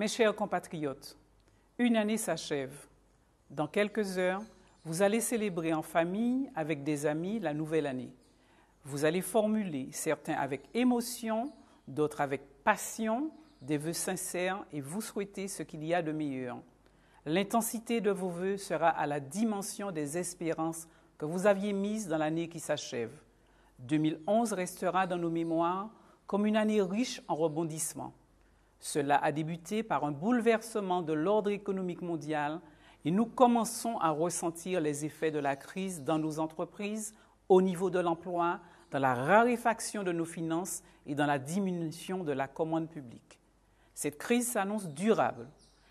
Mes chers compatriotes, une année s'achève. Dans quelques heures, vous allez célébrer en famille, avec des amis, la nouvelle année. Vous allez formuler, certains avec émotion, d'autres avec passion, des vœux sincères et vous souhaiter ce qu'il y a de meilleur. L'intensité de vos vœux sera à la dimension des espérances que vous aviez mises dans l'année qui s'achève. 2011 restera dans nos mémoires comme une année riche en rebondissements. Cela a débuté par un bouleversement de l'ordre économique mondial et nous commençons à ressentir les effets de la crise dans nos entreprises, au niveau de l'emploi, dans la raréfaction de nos finances et dans la diminution de la commande publique. Cette crise s'annonce durable.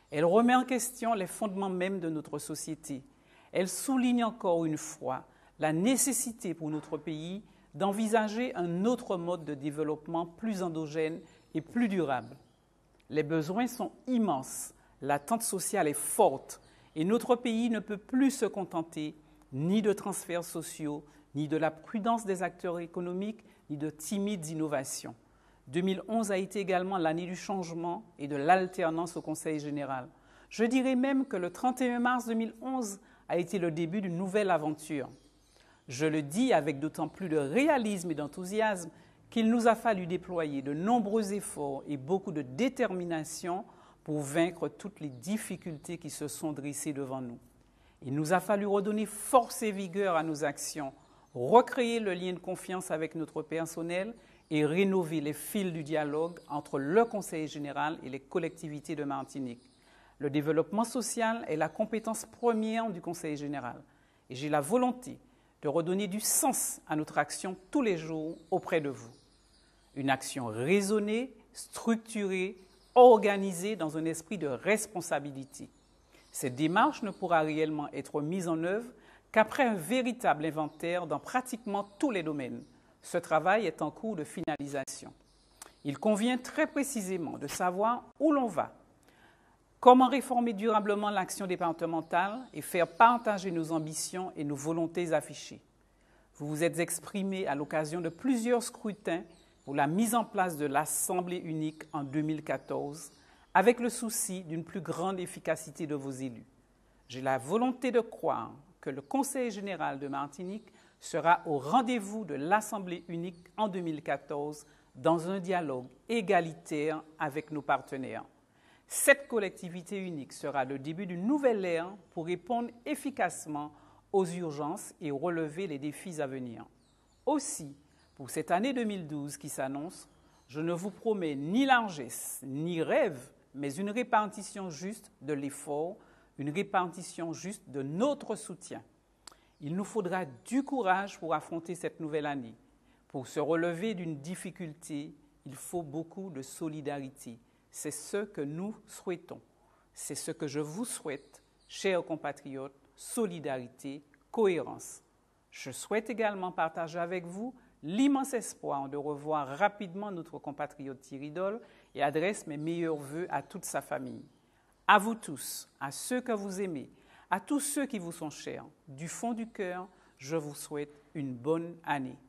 Elle remet en question les fondements mêmes de notre société. Elle souligne encore une fois la nécessité pour notre pays d'envisager un autre mode de développement plus endogène et plus durable. Les besoins sont immenses, l'attente sociale est forte et notre pays ne peut plus se contenter ni de transferts sociaux, ni de la prudence des acteurs économiques, ni de timides innovations. 2011 a été également l'année du changement et de l'alternance au Conseil général. Je dirais même que le 31 mars 2011 a été le début d'une nouvelle aventure. Je le dis avec d'autant plus de réalisme et d'enthousiasme qu'il nous a fallu déployer de nombreux efforts et beaucoup de détermination pour vaincre toutes les difficultés qui se sont dressées devant nous. Il nous a fallu redonner force et vigueur à nos actions, recréer le lien de confiance avec notre personnel et rénover les fils du dialogue entre le Conseil général et les collectivités de Martinique. Le développement social est la compétence première du Conseil général et j'ai la volonté de redonner du sens à notre action tous les jours auprès de vous. Une action raisonnée, structurée, organisée dans un esprit de responsabilité. Cette démarche ne pourra réellement être mise en œuvre qu'après un véritable inventaire dans pratiquement tous les domaines. Ce travail est en cours de finalisation. Il convient très précisément de savoir où l'on va, comment réformer durablement l'action départementale et faire partager nos ambitions et nos volontés affichées. Vous vous êtes exprimé à l'occasion de plusieurs scrutins la mise en place de l'Assemblée unique en 2014 avec le souci d'une plus grande efficacité de vos élus. J'ai la volonté de croire que le Conseil général de Martinique sera au rendez-vous de l'Assemblée unique en 2014 dans un dialogue égalitaire avec nos partenaires. Cette collectivité unique sera le début d'une nouvelle ère pour répondre efficacement aux urgences et relever les défis à venir. Aussi, pour cette année 2012 qui s'annonce, je ne vous promets ni largesse, ni rêve, mais une répartition juste de l'effort, une répartition juste de notre soutien. Il nous faudra du courage pour affronter cette nouvelle année. Pour se relever d'une difficulté, il faut beaucoup de solidarité. C'est ce que nous souhaitons. C'est ce que je vous souhaite, chers compatriotes, solidarité, cohérence. Je souhaite également partager avec vous l'immense espoir de revoir rapidement notre compatriote Thierry et adresse mes meilleurs voeux à toute sa famille. À vous tous, à ceux que vous aimez, à tous ceux qui vous sont chers, du fond du cœur, je vous souhaite une bonne année.